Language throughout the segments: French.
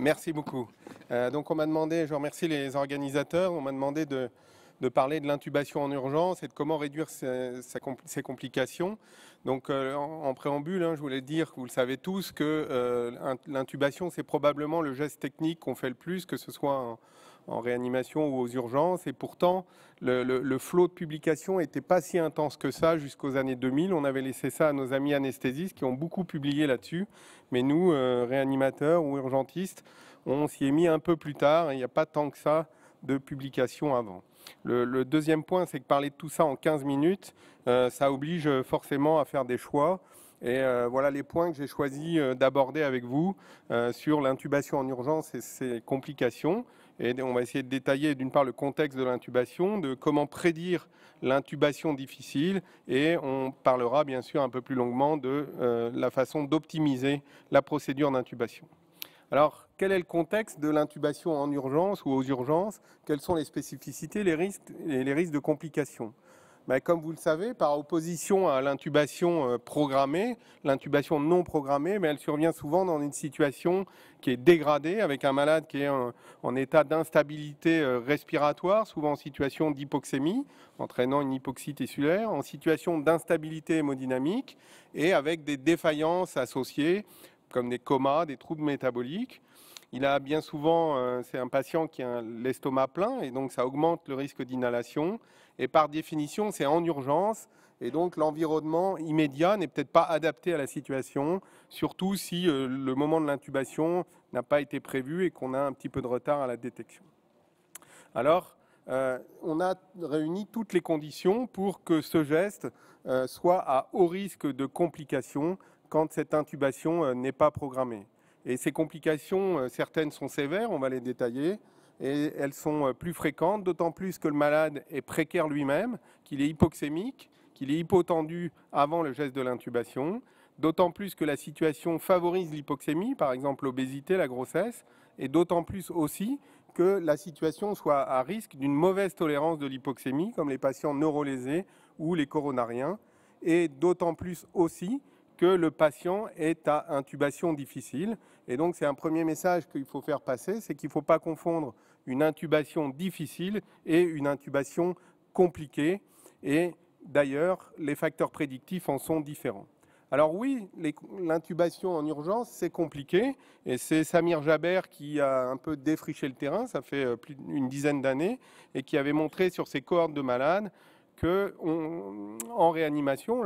Merci beaucoup. Euh, donc on m'a demandé, je remercie les organisateurs, on m'a demandé de, parler de l'intubation en urgence et de comment réduire ses, complications. Donc euh, en, préambule, hein, je voulais dire, que vous le savez tous, que euh, l'intubation, c'est probablement le geste technique qu'on fait le plus, que ce soit en, en réanimation ou aux urgences. Et pourtant, le, flot de publications n'était pas si intense que ça jusqu'aux années 2000. On avait laissé ça à nos amis anesthésistes qui ont beaucoup publié là-dessus. Mais nous, euh, réanimateurs ou urgentistes, on s'y est mis un peu plus tard. Il n'y a pas tant que ça de publications avant. Le, deuxième point, c'est que parler de tout ça en 15 minutes, euh, ça oblige forcément à faire des choix. Et euh, voilà les points que j'ai choisi d'aborder avec vous sur l'intubation en urgence et ses complications on va essayer de détailler d'une part le contexte de l'intubation, de comment prédire l'intubation difficile. Et on parlera bien sûr un peu plus longuement de euh, la façon d'optimiser la procédure d'intubation. Alors, quel est le contexte de l'intubation en urgence ou aux urgences Quelles sont les spécificités les risques, et les risques de complications ben, comme vous le savez, par opposition à l'intubation euh, programmée, l'intubation non programmée, mais elle survient souvent dans une situation qui est dégradée, avec un malade qui est en, en état d'instabilité euh, respiratoire, souvent en situation d'hypoxémie, entraînant une hypoxie tissulaire, en situation d'instabilité hémodynamique et avec des défaillances associées comme des comas, des troubles métaboliques. Il a bien souvent, euh, c'est un patient qui a l'estomac plein et donc ça augmente le risque d'inhalation. Et par définition, c'est en urgence et donc l'environnement immédiat n'est peut-être pas adapté à la situation, surtout si euh, le moment de l'intubation n'a pas été prévu et qu'on a un petit peu de retard à la détection. Alors, euh, on a réuni toutes les conditions pour que ce geste soit à haut risque de complications quand cette intubation euh, n'est pas programmée. Et ces complications, euh, certaines sont sévères, on va les détailler, et elles sont euh, plus fréquentes, d'autant plus que le malade est précaire lui-même, qu'il est hypoxémique, qu'il est hypotendu avant le geste de l'intubation, d'autant plus que la situation favorise l'hypoxémie, par exemple l'obésité, la grossesse, et d'autant plus aussi que la situation soit à risque d'une mauvaise tolérance de l'hypoxémie, comme les patients neurolésés ou les coronariens, et d'autant plus aussi que le patient est à intubation difficile. Et donc c'est un premier message qu'il faut faire passer, c'est qu'il ne faut pas confondre une intubation difficile et une intubation compliquée. Et d'ailleurs, les facteurs prédictifs en sont différents. Alors oui, l'intubation en urgence, c'est compliqué. Et c'est Samir Jaber qui a un peu défriché le terrain, ça fait euh, plus d'une dizaine d'années, et qui avait montré sur ses cohortes de malades en réanimation,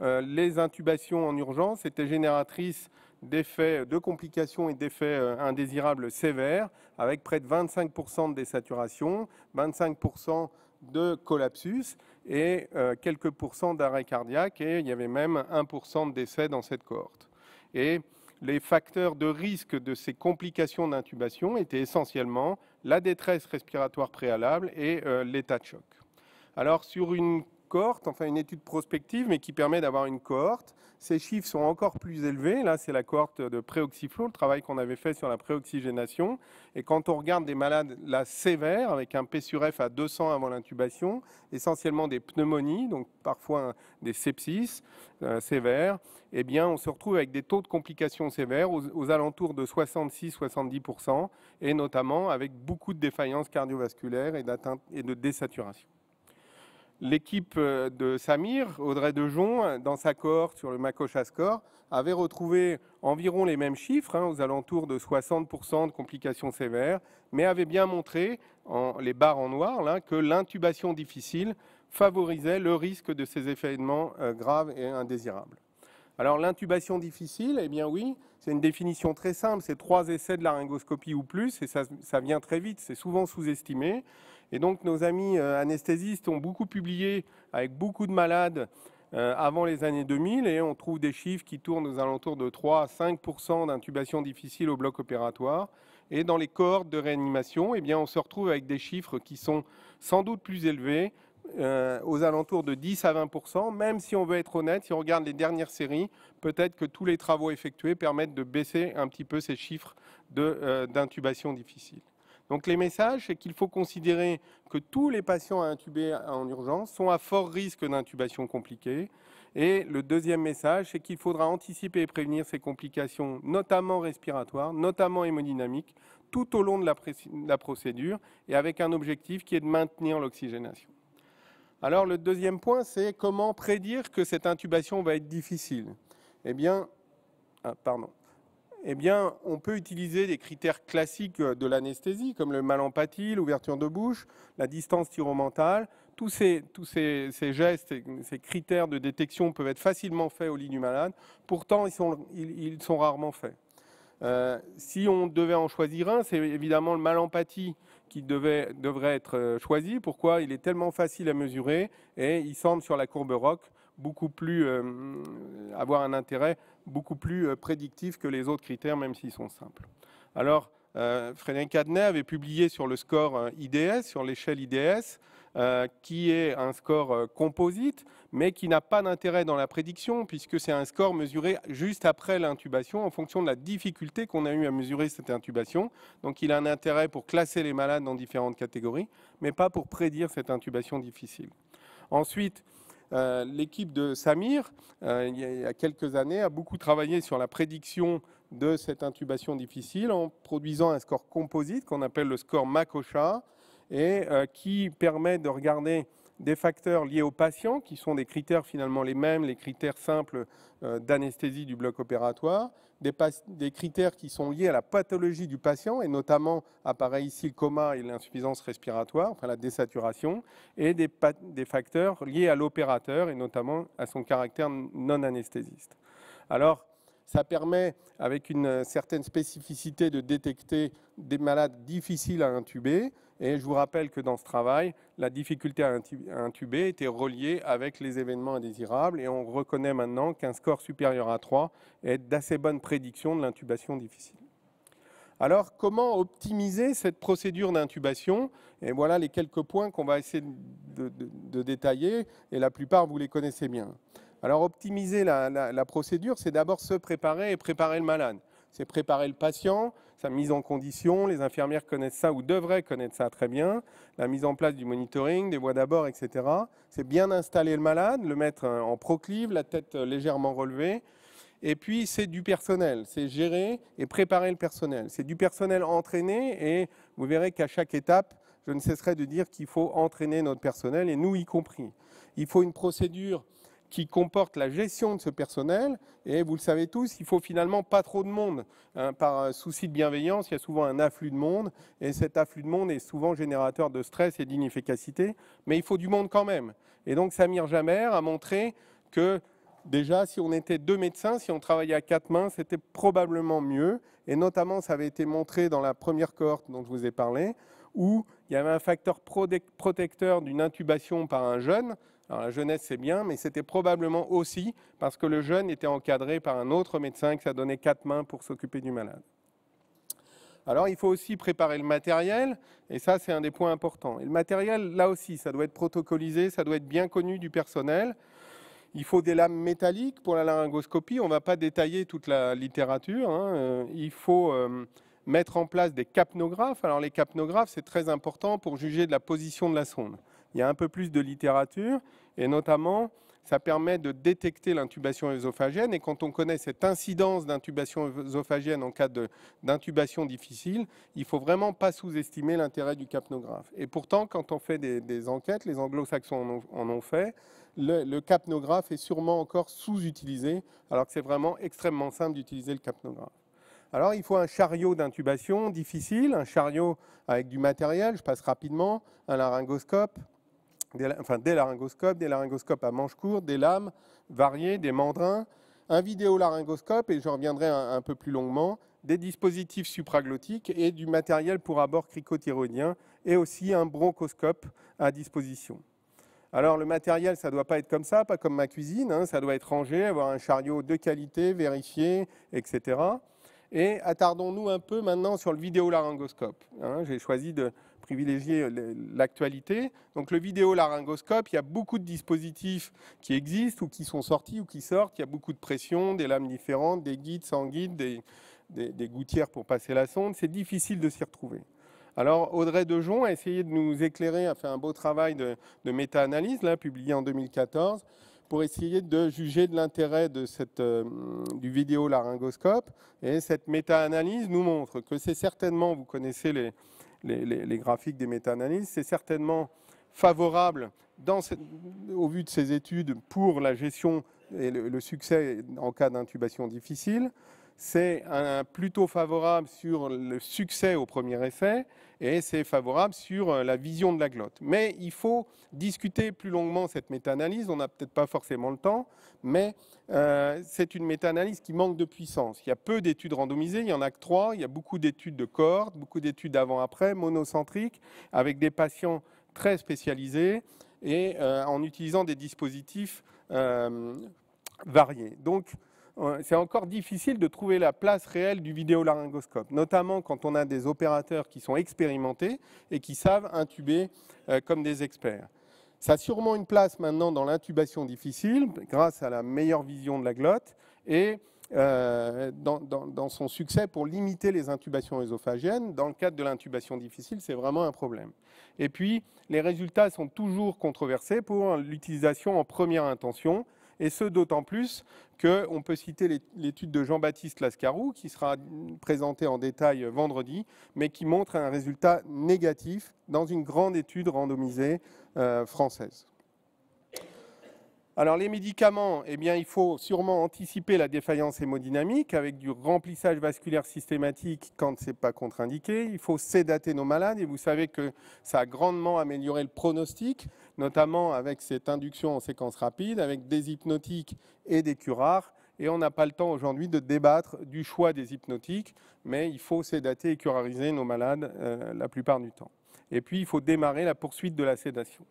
euh, les intubations en urgence étaient génératrices d'effets de complications et d'effets euh, indésirables sévères, avec près de 25% de désaturation, 25% de collapsus et euh, quelques pourcents d'arrêt cardiaque, et il y avait même 1% de décès dans cette cohorte. Et les facteurs de risque de ces complications d'intubation étaient essentiellement la détresse respiratoire préalable et l'état de choc. Alors sur une cohorte, enfin une étude prospective, mais qui permet d'avoir une cohorte. Ces chiffres sont encore plus élevés. Là, c'est la cohorte de préoxyflo, le travail qu'on avait fait sur la préoxygénation. Et quand on regarde des malades sévères, avec un P sur F à 200 avant l'intubation, essentiellement des pneumonies, donc parfois des sepsis euh, sévères, eh bien, on se retrouve avec des taux de complications sévères aux, alentours de 66-70%, et notamment avec beaucoup de défaillances cardiovasculaires et, et de désaturation. L'équipe euh, de Samir, Audrey Dejon, dans sa cohorte sur le Macocha Score, avait retrouvé environ les mêmes chiffres, hein, aux alentours de 60% de complications sévères, mais avait bien montré, en, les barres en noir, hein, que l'intubation difficile favorisait le risque de ces événements euh, graves et indésirables. Alors l'intubation difficile, eh bien oui, c'est une définition très simple, c'est trois essais de laryngoscopie ou plus, et ça vient très vite, c'est souvent sous-estimé. Et donc nos amis euh, anesthésistes ont beaucoup publié avec beaucoup de malades euh, avant les années 2000 et on trouve des chiffres qui tournent aux alentours de 3 à 5 d'intubation difficile au bloc opératoire. Et dans les cohortes de réanimation, eh bien, on se retrouve avec des chiffres qui sont sans doute plus élevés, euh, aux alentours de 10 à 20 même si on veut être honnête, si on regarde les dernières séries, peut-être que tous les travaux effectués permettent de baisser un petit peu ces chiffres d'intubation difficile. Donc les messages, c'est qu'il faut considérer que tous les patients à intuber en urgence sont à fort risque d'intubation compliquée. Et le deuxième message, c'est qu'il faudra anticiper et prévenir ces complications, notamment respiratoires, notamment hémodynamiques, tout au long de la, procédure, et avec un objectif qui est de maintenir l'oxygénation. Alors le deuxième point, c'est comment prédire que cette intubation va être difficile. Eh bien, ah, pardon. Eh bien, on peut utiliser des critères classiques euh, de l'anesthésie, comme le mal empathie, l'ouverture de bouche, la distance thyromentale. Tous, ces, tous ces, gestes, ces critères de détection peuvent être facilement faits au lit du malade. Pourtant, ils sont, rarement faits. Euh, si on devait en choisir un, c'est évidemment le mal empathie qui devrait être euh, choisi. Pourquoi Il est tellement facile à mesurer et il semble sur la courbe ROC beaucoup plus avoir un intérêt beaucoup plus euh, prédictif que les autres critères, même s'ils sont simples. Alors, euh, Frédéric Adnet avait publié sur le score euh, IDS, sur l'échelle IDS, euh, qui est un score composite, mais qui n'a pas d'intérêt dans la prédiction, puisque c'est un score mesuré juste après l'intubation, en fonction de la difficulté qu'on a eu à mesurer cette intubation. Donc il a un intérêt pour classer les malades dans différentes catégories, mais pas pour prédire cette intubation difficile. Ensuite, euh, l'équipe de Samir, euh, il y a quelques années, a beaucoup travaillé sur la prédiction de cette intubation difficile en produisant un score composite qu'on appelle le score MACOCHA et euh, qui permet de regarder des facteurs liés au patient qui sont des critères finalement les mêmes, les critères simples euh, d'anesthésie du bloc opératoire, des, critères qui sont liés à la pathologie du patient, et notamment apparaît ici le coma et l'insuffisance respiratoire, enfin la désaturation, et des, des facteurs liés à l'opérateur, et notamment à son caractère non anesthésiste. Alors, ça permet, avec une certaine spécificité, de détecter des malades difficiles à intuber, et je vous rappelle que dans ce travail, la difficulté à intuber était reliée avec les événements indésirables. Et on reconnaît maintenant qu'un score supérieur à 3 est d'assez bonne prédiction de l'intubation difficile. Alors, comment optimiser cette procédure d'intubation Et voilà les quelques points qu'on va essayer de, détailler, et la plupart, vous les connaissez bien. Alors, optimiser la procédure, c'est d'abord se préparer et préparer le malade c'est préparer le patient, sa mise en condition. Les infirmières connaissent ça ou devraient connaître ça très bien. La mise en place du monitoring, des voies d'abord, etc. C'est bien installer le malade, le mettre euh, en proclive, la tête euh, légèrement relevée. Et puis, c'est du personnel, c'est gérer et préparer le personnel. C'est du personnel entraîné et vous verrez qu'à chaque étape, je ne cesserai de dire qu'il faut entraîner notre personnel et nous y compris. Il faut une procédure qui comporte la gestion de ce personnel. Et vous le savez tous, il faut finalement pas trop de monde. Hein. par euh, souci de bienveillance, il y a souvent un afflux de monde. Et cet afflux de monde est souvent générateur de stress et d'inefficacité. Mais il faut du monde quand même. Et donc Samir Jamer a montré que déjà, si on était deux médecins, si on travaillait à quatre mains, c'était probablement mieux. Et notamment, ça avait été montré dans la première cohorte dont je vous ai parlé, où il y avait un facteur protecteur d'une intubation par un jeune la jeunesse, c'est bien, mais c'était probablement aussi parce que le jeune était encadré par un autre médecin, qui ça donnait quatre mains pour s'occuper du malade. Alors il faut aussi préparer le matériel, et ça c'est un des points importants. Et le matériel, là aussi, ça doit être protocolisé, ça doit être bien connu du personnel. Il faut des lames métalliques pour la laryngoscopie, on ne va pas détailler toute la littérature. Hein. Euh, il faut euh, mettre en place des capnographes. Alors les capnographes, c'est très important pour juger de la position de la sonde il y a un peu plus de littérature, et notamment, ça permet de détecter l'intubation œsophagienne. Et quand on connaît cette incidence d'intubation œsophagienne en cas d'intubation difficile, il ne faut vraiment pas sous-estimer l'intérêt du capnographe. Et pourtant, quand on fait des, enquêtes, les anglo-saxons en, ont fait, le, le, capnographe est sûrement encore sous-utilisé, alors que c'est vraiment extrêmement simple d'utiliser le capnographe. Alors, il faut un chariot d'intubation difficile, un chariot avec du matériel, je passe rapidement, un laryngoscope, des, enfin, des laryngoscopes, des laryngoscopes à manches courtes, des lames variées, des mandrins, un vidéolaryngoscope, et j'en reviendrai un, peu plus longuement, des dispositifs supraglottiques et du matériel pour abord cricothyroïdien, et aussi un bronchoscope à disposition. Alors le matériel, ça ne doit pas être comme ça, pas comme ma cuisine, hein, ça doit être rangé, avoir un chariot de qualité, vérifié, etc. Et attardons-nous un peu maintenant sur le vidéolaryngoscope. Hein. J'ai choisi de, privilégier euh, l'actualité. Donc le vidéo laryngoscope, il y a beaucoup de dispositifs qui existent ou qui sont sortis ou qui sortent. Il y a beaucoup de pression, des lames différentes, des guides sans guide, des, des, gouttières pour passer la sonde. C'est difficile de s'y retrouver. Alors Audrey Dejon a essayé de nous éclairer, a fait un beau travail de, méta-analyse, là, publié en 2014 pour essayer de juger de l'intérêt de cette, euh, du vidéo laryngoscope. Et cette méta-analyse nous montre que c'est certainement, vous connaissez les, les, graphiques des méta-analyses. C'est certainement favorable au vu de ces études pour la gestion et le, le succès en cas d'intubation difficile. C'est plutôt favorable sur le succès au premier essai et c'est favorable sur euh, la vision de la glotte. Mais il faut discuter plus longuement cette méta-analyse, on n'a peut-être pas forcément le temps, mais euh, c'est une méta-analyse qui manque de puissance. Il y a peu d'études randomisées, il y en a que trois, il y a beaucoup d'études de cohorte, beaucoup d'études avant-après, monocentriques, avec des patients très spécialisés et euh, en utilisant des dispositifs variés. Donc, c'est encore difficile de trouver la place réelle du vidéolaryngoscope, notamment quand on a des opérateurs qui sont expérimentés et qui savent intuber euh, comme des experts. Ça a sûrement une place maintenant dans l'intubation difficile, grâce à la meilleure vision de la glotte et euh, dans, son succès pour limiter les intubations ésophagiennes. Dans le cadre de l'intubation difficile, c'est vraiment un problème. Et puis, les résultats sont toujours controversés pour l'utilisation en première intention, et ce d'autant plus qu'on peut citer l'étude de Jean-Baptiste Lascarou, qui sera présentée en détail euh, vendredi, mais qui montre un résultat négatif dans une grande étude randomisée euh, française. Alors les médicaments, eh bien, il faut sûrement anticiper la défaillance hémodynamique avec du remplissage vasculaire systématique quand ce n'est pas contre-indiqué. Il faut sédater nos malades et vous savez que ça a grandement amélioré le pronostic, notamment avec cette induction en séquence rapide, avec des hypnotiques et des curares. Et on n'a pas le temps aujourd'hui de débattre du choix des hypnotiques, mais il faut sédater et curariser nos malades euh, la plupart du temps. Et puis, il faut démarrer la poursuite de la sédation.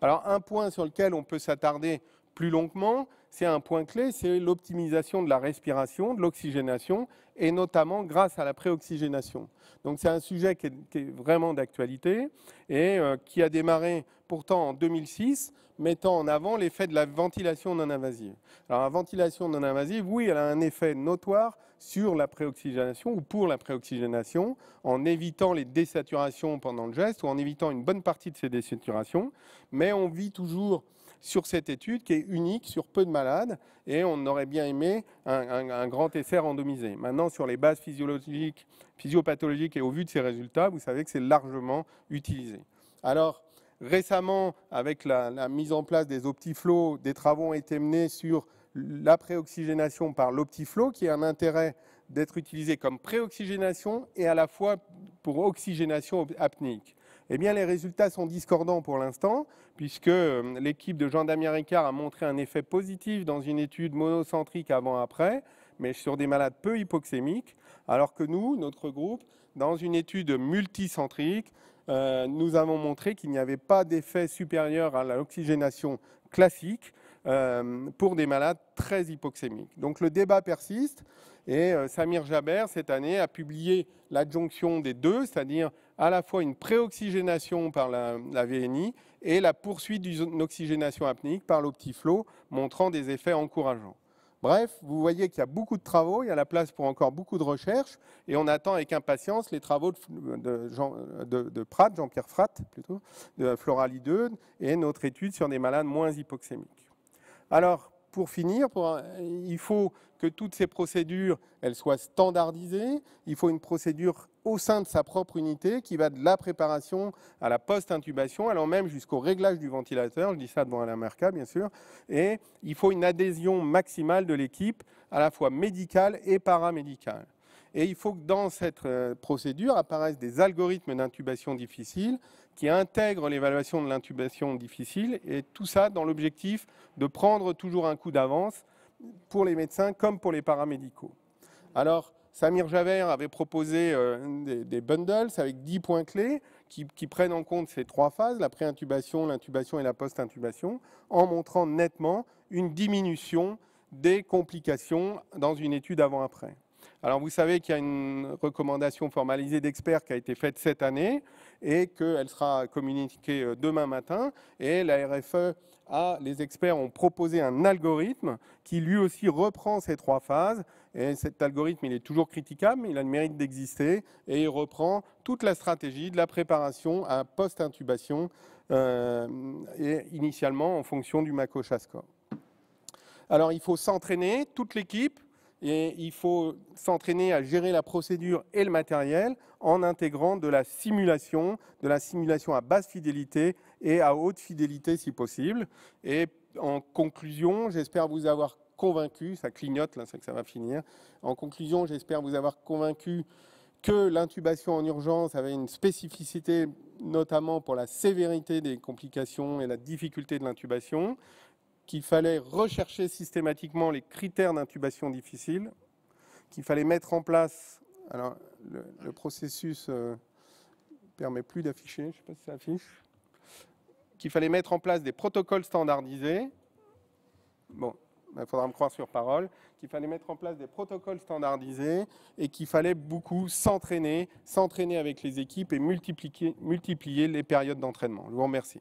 Alors, un point sur lequel on peut s'attarder, plus longuement, c'est un point clé, c'est l'optimisation de la respiration, de l'oxygénation, et notamment grâce à la préoxygénation. Donc c'est un sujet qui est, vraiment d'actualité et euh, qui a démarré pourtant en 2006, mettant en avant l'effet de la ventilation non invasive. Alors la ventilation non invasive, oui, elle a un effet notoire sur la préoxygénation ou pour la préoxygénation, en évitant les désaturations pendant le geste ou en évitant une bonne partie de ces désaturations, mais on vit toujours sur cette étude qui est unique sur peu de malades et on aurait bien aimé un, grand essai randomisé. Maintenant, sur les bases physiologiques, physiopathologiques et au vu de ces résultats, vous savez que c'est largement utilisé. Alors, récemment, avec la, mise en place des optiflots, des travaux ont été menés sur la préoxygénation par l'optiflow, qui a un intérêt d'être utilisé comme préoxygénation et à la fois pour oxygénation apnique. Eh bien, les résultats sont discordants pour l'instant, puisque euh, l'équipe de Jean-Damien Ricard a montré un effet positif dans une étude monocentrique avant-après, mais sur des malades peu hypoxémiques, alors que nous, notre groupe, dans une étude multicentrique, euh, nous avons montré qu'il n'y avait pas d'effet supérieur à l'oxygénation classique euh, pour des malades très hypoxémiques. Donc le débat persiste et Samir Jaber, cette année, a publié l'adjonction des deux, c'est-à-dire à la fois une préoxygénation par la, VNI et la poursuite d'une oxygénation apnique par l'optiflow, montrant des effets encourageants. Bref, vous voyez qu'il y a beaucoup de travaux, il y a la place pour encore beaucoup de recherches, et on attend avec impatience les travaux de, de, Jean, de, pierre Frat, plutôt, de Florali et notre étude sur des malades moins hypoxémiques. Alors, pour finir, pour, il faut que toutes ces procédures elles soient standardisées, il faut une procédure au sein de sa propre unité qui va de la préparation à la post-intubation, allant même jusqu'au réglage du ventilateur. Je dis ça devant Alain Merca, bien sûr. Et il faut une adhésion maximale de l'équipe, à la fois médicale et paramédicale. Et il faut que dans cette euh, procédure apparaissent des algorithmes d'intubation difficile qui intègrent l'évaluation de l'intubation difficile et tout ça dans l'objectif de prendre toujours un coup d'avance pour les médecins comme pour les paramédicaux. Alors, Samir Javert avait proposé euh, des, bundles avec 10 points clés qui, prennent en compte ces trois phases, la pré-intubation, l'intubation et la post-intubation, en montrant nettement une diminution des complications dans une étude avant-après. Alors vous savez qu'il y a une recommandation formalisée d'experts qui a été faite cette année et qu'elle sera communiquée euh, demain matin. Et la RFE a, les experts ont proposé un algorithme qui lui aussi reprend ces trois phases et cet algorithme, il est toujours critiquable, mais il a le mérite d'exister et il reprend toute la stratégie de la préparation à post-intubation euh, et initialement en fonction du Makocha score. Alors il faut s'entraîner, toute l'équipe, et il faut s'entraîner à gérer la procédure et le matériel en intégrant de la simulation, de la simulation à basse fidélité et à haute fidélité si possible. Et en conclusion, j'espère vous avoir convaincu, ça clignote, là, c'est que ça va finir. En conclusion, j'espère vous avoir convaincu que l'intubation en urgence avait une spécificité, notamment pour la sévérité des complications et la difficulté de l'intubation, qu'il fallait rechercher systématiquement les critères d'intubation difficile, qu'il fallait mettre en place. Alors, le, processus euh, permet plus d'afficher, je ne sais pas si ça affiche. Qu'il fallait mettre en place des protocoles standardisés. Bon, il faudra me croire sur parole, qu'il fallait mettre en place des protocoles standardisés et qu'il fallait beaucoup s'entraîner, s'entraîner avec les équipes et multiplier, multiplier les périodes d'entraînement. Je vous remercie.